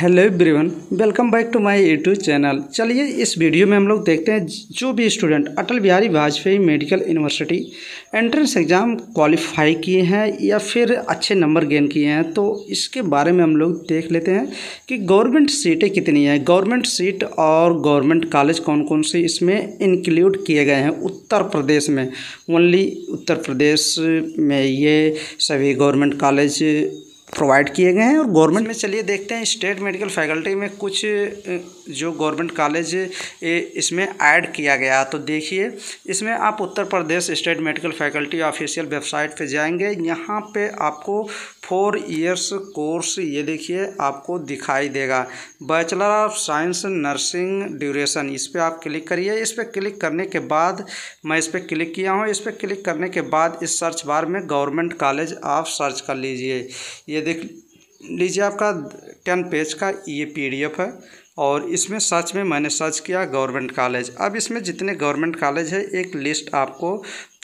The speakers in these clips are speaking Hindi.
hello everyone welcome back to my YouTube channel चलिए इस वीडियो में हम लोग देखते हैं जो भी student Atal Bihari Vajpayee medical university entrance exam qualify किए हैं या फिर अच्छे नंबर गेन किए हैं तो इसके बारे में हम लोग देख लेते हैं कि गवर्नमेंट सीटें कितनी हैं गवर्नमेंट सीट और गवर्नमेंट कॉलेज कौन कौन से इसमें इंक्लूड किए गए हैं उत्तर प्रदेश में ओनली उत्तर प्रदेश में ये सभी गवर्नमेंट कॉलेज प्रोवाइड किए गए हैं और गवर्नमेंट में चलिए देखते हैं स्टेट मेडिकल फैकल्टी में कुछ जो गवर्नमेंट कॉलेज इसमें ऐड किया गया तो देखिए इसमें आप Uttar Pradesh state medical faculty official website पे जाएंगे यहाँ पे आपको फोर इयर्स कोर्स ये देखिए आपको दिखाई देगा bachelor of science nursing duration इस पर आप क्लिक करिए इस पर क्लिक करने के बाद मैं इस पर क्लिक किया हूँ इस पर क्लिक करने के बाद इस सर्च बार में गवर्नमेंट कॉलेज आप सर्च कर लीजिए ये देख लीजिए आपका टेन पेज का ये पीडीएफ है और इसमें सर्च में मैंने सर्च किया गवर्नमेंट कॉलेज अब इसमें जितने गवर्नमेंट कॉलेज है एक लिस्ट आपको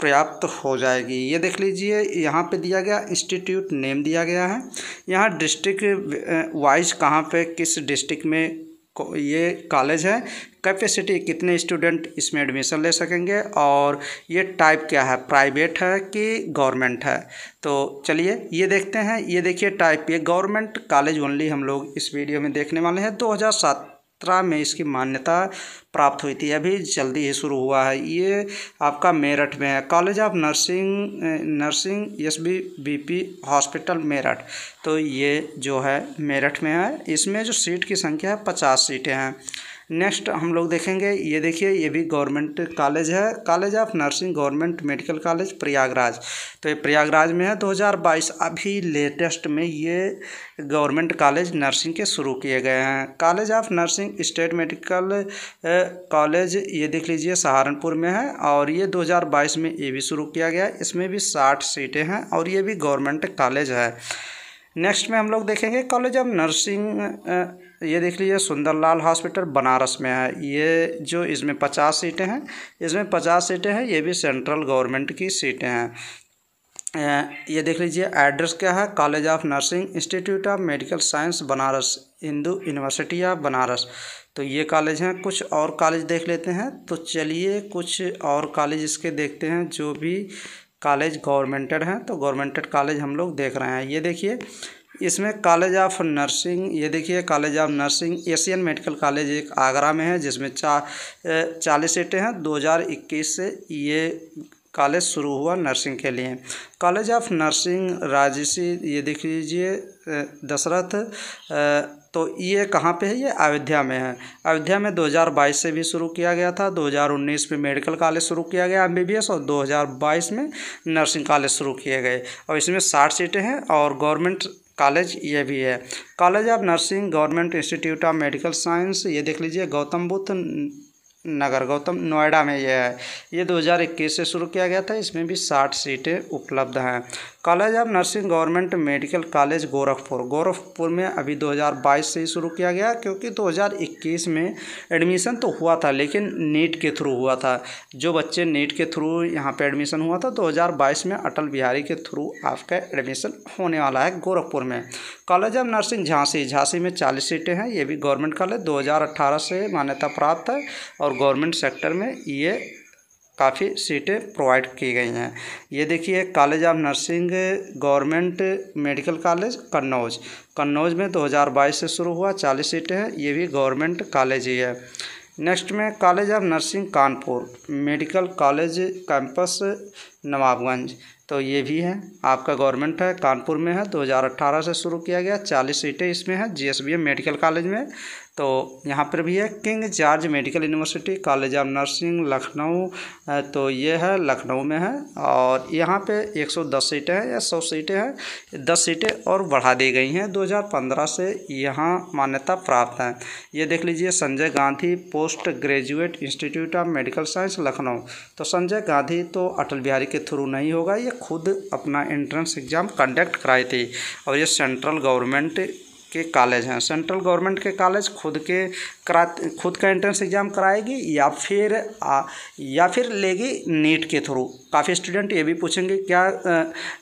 पर्याप्त हो जाएगी ये देख लीजिए यहाँ पे दिया गया इंस्टीट्यूट नेम दिया गया है यहाँ डिस्ट्रिक्ट वाइज कहाँ पे किस डिस्ट्रिक्ट में ये कॉलेज है कैपेसिटी कितने स्टूडेंट इसमें एडमिशन ले सकेंगे और ये टाइप क्या है प्राइवेट है कि गवर्नमेंट है तो चलिए ये देखते हैं ये देखिए टाइप ये गवर्नमेंट कॉलेज ओनली हम लोग इस वीडियो में देखने वाले हैं 2007 सत्रह में इसकी मान्यता प्राप्त हुई थी अभी जल्दी ही शुरू हुआ है ये आपका मेरठ में है college of nursing nursing S B B P hospital Meerut तो ये जो है मेरठ में है इसमें जो सीट की संख्या है पचास सीटें हैं नेक्स्ट हम लोग देखेंगे ये देखिए ये भी गवर्नमेंट कॉलेज है college of nursing government medical college Prayagraj तो ये प्रयागराज में है 2022 अभी लेटेस्ट में ये गवर्नमेंट कॉलेज नर्सिंग के शुरू किए गए हैं college of nursing state medical college ये देख लीजिए सहारनपुर में है और ये 2022 में ये भी शुरू किया गया इसमें भी साठ सीटें हैं और ये भी गवर्नमेंट कॉलेज है नेक्स्ट में हम लोग देखेंगे कॉलेज ऑफ नर्सिंग तो ये देख लीजिए सुंदरलाल हॉस्पिटल बनारस में है ये जो इसमें पचास सीटें हैं इसमें पचास सीटें हैं ये भी सेंट्रल गवर्नमेंट की सीटें हैं ये देख लीजिए एड्रेस क्या है college of nursing institute of medical science Banaras Hindu university of Banaras तो ये कॉलेज हैं कुछ और कॉलेज देख लेते हैं तो चलिए कुछ और कॉलेज इसके देखते हैं जो भी कॉलेज गवर्नमेंटेड हैं तो गवर्नमेंटेड कॉलेज हम लोग देख रहे हैं ये देखिए इसमें कॉलेज ऑफ नर्सिंग ये देखिए college of nursing Asian medical college एक आगरा में है जिसमें चा चालीस सीटें हैं 2021 से ये कॉलेज शुरू हुआ नर्सिंग के लिए कॉलेज ऑफ नर्सिंग राजसी ये देख लीजिए दशरथ तो ये कहाँ पे है ये अयोध्या में है अयोध्या में 2022 से भी शुरू किया गया था 2019 में मेडिकल कॉलेज शुरू किया गया एमबीबीएस और 2022 में नर्सिंग कॉलेज शुरू किए गए और इसमें साठ सीटें हैं और गवर्नमेंट कॉलेज ये भी है college of nursing government institute of medical science ये देख लीजिए गौतम बुद्ध नगर गौतम नोएडा में यह है ये 2021 से शुरू किया गया था इसमें भी 60 सीटें उपलब्ध हैं college of nursing government medical college Gorakhpur Gorakhpur में अभी 2022 से ही शुरू किया गया क्योंकि 2021 में एडमिशन तो हुआ था लेकिन नीट के थ्रू हुआ था जो बच्चे नीट के थ्रू यहाँ पे एडमिशन हुआ था 2022 में अटल बिहारी के थ्रू आपका एडमिशन होने वाला है गोरखपुर में college of nursing Jhansi Jhansi में चालीस सीटें हैं ये भी गवर्नमेंट कॉलेज दो से मान्यता प्राप्त है और गवर्नमेंट सेक्टर में ये काफ़ी सीटें प्रोवाइड की गई हैं ये देखिए college of nursing government medical college Kannauj Kannauj में 2022 से शुरू हुआ 40 सीटें हैं ये भी गवर्नमेंट कॉलेज ही है नेक्स्ट में college of nursing Kanpur medical college campus Nawabganj तो ये भी है आपका गवर्नमेंट है कानपुर में है 2018 से शुरू किया गया 40 सीटें इसमें हैं जीएसबीएम मेडिकल कॉलेज में तो यहाँ पर भी है King George medical university college of nursing Lucknow तो ये है लखनऊ में है और यहाँ पे 110 सीटें हैं या 100 सीटें हैं 10 सीटें और बढ़ा दी गई हैं 2015 से यहाँ मान्यता प्राप्त है ये देख लीजिए Sanjay Gandhi post graduate institute of medical science Lucknow तो संजय गांधी तो अटल बिहारी के थ्रू नहीं होगा ये खुद अपना एंट्रेंस एग्ज़ाम कंडक्ट कराई थी और ये सेंट्रल गवर्नमेंट के कॉलेज हैं सेंट्रल गवर्नमेंट के कॉलेज खुद के करा खुद का एंट्रेंस एग्ज़ाम कराएगी या फिर आ, या फिर लेगी नीट के थ्रू काफ़ी स्टूडेंट ये भी पूछेंगे क्या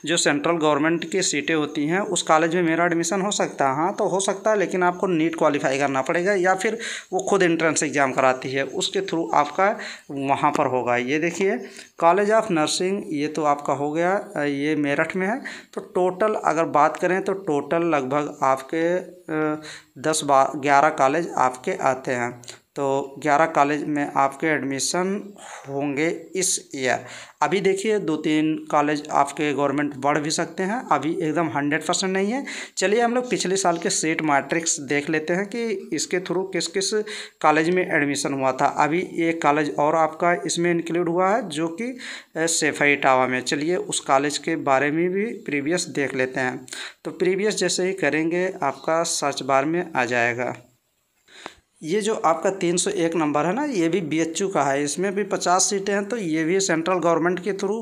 जो सेंट्रल गवर्नमेंट की सीटें होती हैं उस कॉलेज में मेरा एडमिशन हो सकता है हाँ तो हो सकता है लेकिन आपको नीट क्वालिफाई करना पड़ेगा या फिर वो खुद एंट्रेंस एग्ज़ाम कराती है उसके थ्रू आपका वहाँ पर होगा ये देखिए कॉलेज ऑफ नर्सिंग ये तो आपका हो गया ये मेरठ में है तो टोटल अगर बात करें तो टोटल लगभग आपके दस बा ग्यारह कॉलेज आपके आते हैं तो 11 कॉलेज में आपके एडमिशन होंगे इस ईयर अभी देखिए दो तीन कॉलेज आपके गवर्नमेंट बढ़ भी सकते हैं अभी एकदम हंड्रेड परसेंट नहीं है चलिए हम लोग पिछले साल के सेट मैट्रिक्स देख लेते हैं कि इसके थ्रू किस किस कॉलेज में एडमिशन हुआ था अभी एक कॉलेज और आपका इसमें इंक्लूड हुआ है जो कि सेफाई टावा में चलिए उस कॉलेज के बारे में भी प्रीवियस देख लेते हैं तो प्रीवियस जैसे ही करेंगे आपका सर्च बार में आ जाएगा ये जो आपका 301 नंबर है ना ये भी बी का है इसमें भी 50 सीटें हैं तो ये भी सेंट्रल गवर्नमेंट के थ्रू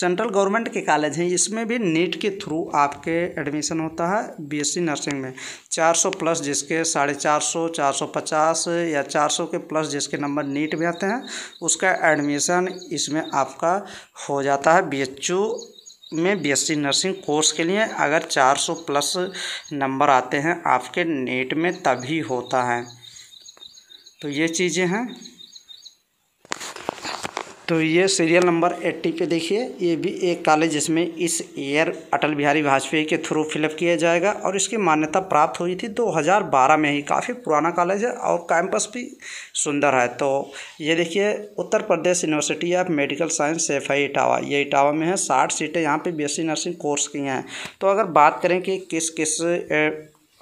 सेंट्रल गवर्नमेंट के कॉलेज हैं इसमें भी नीट के थ्रू आपके एडमिशन होता है बीएससी नर्सिंग में 400 प्लस जिसके साढ़े चार सौ चार सौ पचास या 400 के प्लस जिसके नंबर नीट में आते हैं उसका एडमिशन इसमें आपका हो जाता है बी में बीएससी नर्सिंग कोर्स के लिए अगर 400 प्लस नंबर आते हैं आपके नेट में तभी होता है तो ये चीज़ें हैं तो ये सीरियल नंबर एट्टी पे देखिए ये भी एक कॉलेज जिसमें इस ईयर अटल बिहारी वाजपेयी के थ्रू फिलअप किया जाएगा और इसकी मान्यता प्राप्त हुई थी 2012 में ही काफ़ी पुराना कॉलेज है और कैंपस भी सुंदर है तो ये देखिए Uttar Pradesh university of medical science Saifai Etawah ये इटावा में है साठ सीटें यहाँ पर बी नर्सिंग कोर्स की हैं तो अगर बात करें कि किस किस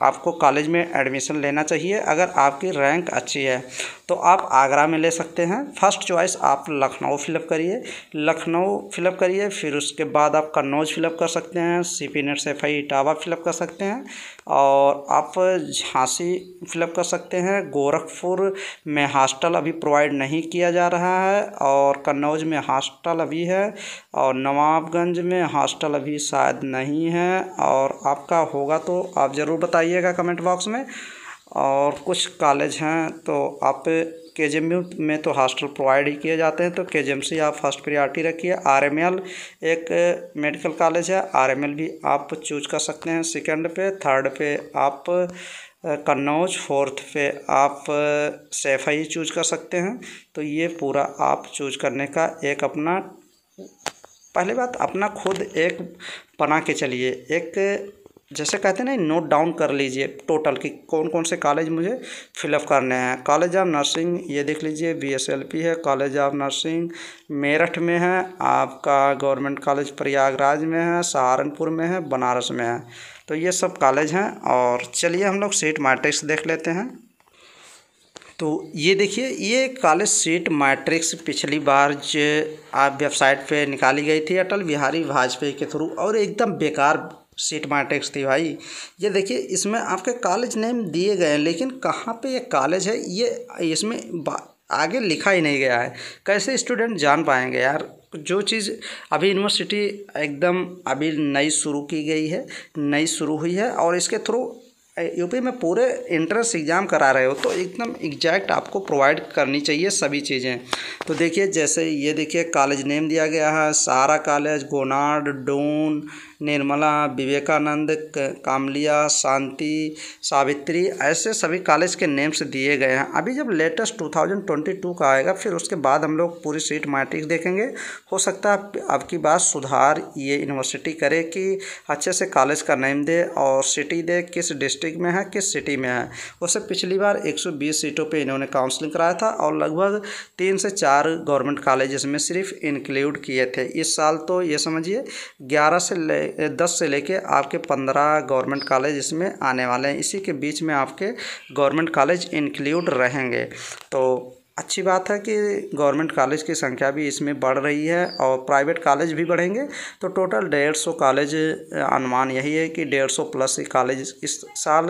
आपको कॉलेज में एडमिशन लेना चाहिए अगर आपकी रैंक अच्छी है तो आप आगरा में ले सकते हैं फर्स्ट चॉइस आप लखनऊ फिलअप करिए लखनऊ फिलअप करिए फिर उसके बाद आप कन्नौज फिलअप कर सकते हैं C P net Saifai Etawah fill up कर सकते हैं और आप झांसी फिलअप कर सकते हैं गोरखपुर में हॉस्टल अभी प्रोवाइड नहीं किया जा रहा है और कन्नौज में हॉस्टल अभी है और नवाबगंज में हॉस्टल अभी शायद नहीं है और आपका होगा तो आप ज़रूर बताइए बताइएगा कमेंट बॉक्स में और कुछ कॉलेज हैं तो आप के में तो हॉस्टल प्रोवाइड ही किए जाते हैं तो के जे एम सी आप फर्स्ट प्रियॉरिटी रखिए आर एम एल एक मेडिकल कॉलेज है आर एम एल भी आप चूज कर सकते हैं सेकेंड पे थर्ड पे आप कन्नौज फोर्थ पे आप सेफ आई चूज कर सकते हैं तो ये पूरा आप चूज करने का एक अपना पहली बात अपना खुद एक बना के चलिए एक जैसे कहते हैं ना नोट डाउन कर लीजिए टोटल कि कौन कौन से कॉलेज मुझे फिलअप करने हैं कॉलेज ऑफ नर्सिंग ये देख लीजिए बी एस एल पी है कॉलेज ऑफ नर्सिंग मेरठ में है आपका गवर्नमेंट कॉलेज प्रयागराज में है सहारनपुर में है बनारस में है तो ये सब कॉलेज हैं और चलिए हम लोग सीट मैट्रिक्स देख लेते हैं तो ये देखिए ये कॉलेज सीट मैट्रिक्स पिछली बार जो आप वेबसाइट पे निकाली गई थी अटल बिहारी वाजपेयी के थ्रू और एकदम बेकार सीट मैट्रिक्स थी भाई ये देखिए इसमें आपके कॉलेज नेम दिए गए हैं लेकिन कहाँ पे ये कॉलेज है ये इसमें आगे लिखा ही नहीं गया है कैसे स्टूडेंट जान पाएंगे यार जो चीज़ अभी यूनिवर्सिटी एकदम अभी नई शुरू की गई है नई शुरू हुई है और इसके थ्रू यूपी में पूरे एंट्रेंस एग्ज़ाम करा रहे हो तो एकदम एग्जैक्ट आपको प्रोवाइड करनी चाहिए सभी चीज़ें तो देखिए जैसे ये देखिए कॉलेज नेम दिया गया है सारा कॉलेज गोनाड डून निर्मला विवेकानंद कामलिया शांति सावित्री ऐसे सभी कॉलेज के नेम्स दिए गए हैं अभी जब लेटेस्ट 2022 का आएगा फिर उसके बाद हम लोग पूरी सीट मैट्रिक देखेंगे हो सकता है आपकी बात सुधार ये यूनिवर्सिटी करे कि अच्छे से कॉलेज का नेम दे और सिटी दे किस डिस्ट्रिक्ट डिस्ट्रिक्ट में है किस सिटी में है उससे पिछली बार 120 सीटों पे इन्होंने काउंसलिंग कराया था और लगभग तीन से चार गवर्नमेंट कॉलेजेस में सिर्फ इंक्लूड किए थे इस साल तो ये समझिए ग्यारह से ले दस से लेके आपके पंद्रह गवर्नमेंट कॉलेज इसमें आने वाले हैं इसी के बीच में आपके गवर्नमेंट कॉलेज इंक्लूड रहेंगे तो अच्छी बात है कि गवर्नमेंट कॉलेज की संख्या भी इसमें बढ़ रही है और प्राइवेट कॉलेज भी बढ़ेंगे तो टोटल डेढ़ सौ कॉलेज अनुमान यही है कि डेढ़ सौ प्लस कॉलेज इस साल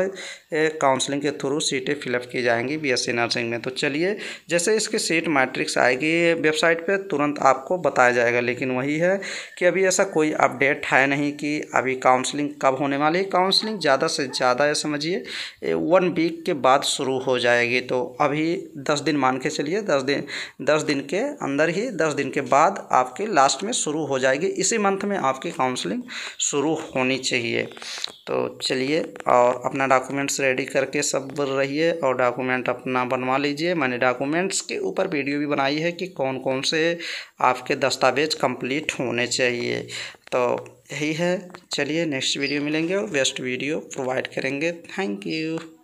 काउंसलिंग के थ्रू सीटें फिलअप की जाएंगी बीएससी नर्सिंग में तो चलिए जैसे इसकी सीट मैट्रिक्स आएगी वेबसाइट पे तुरंत आपको बताया जाएगा लेकिन वही है कि अभी ऐसा कोई अपडेट है नहीं कि अभी काउंसलिंग कब होने वाली है काउंसलिंग ज़्यादा से ज़्यादा समझिए वन वीक के बाद शुरू हो जाएगी तो अभी दस दिन मान के चलिए दस दिन दस दिन के अंदर ही दस दिन के बाद आपके लास्ट में शुरू हो जाएगी इसी मंथ में आपकी काउंसलिंग शुरू होनी चाहिए तो चलिए और अपना डॉक्यूमेंट्स रेडी करके सब रहिए और डॉक्यूमेंट अपना बनवा लीजिए मैंने डॉक्यूमेंट्स के ऊपर वीडियो भी बनाई है कि कौन कौन से आपके दस्तावेज कंप्लीट होने चाहिए तो यही है चलिए नेक्स्ट वीडियो मिलेंगे और बेस्ट वीडियो प्रोवाइड करेंगे थैंक यू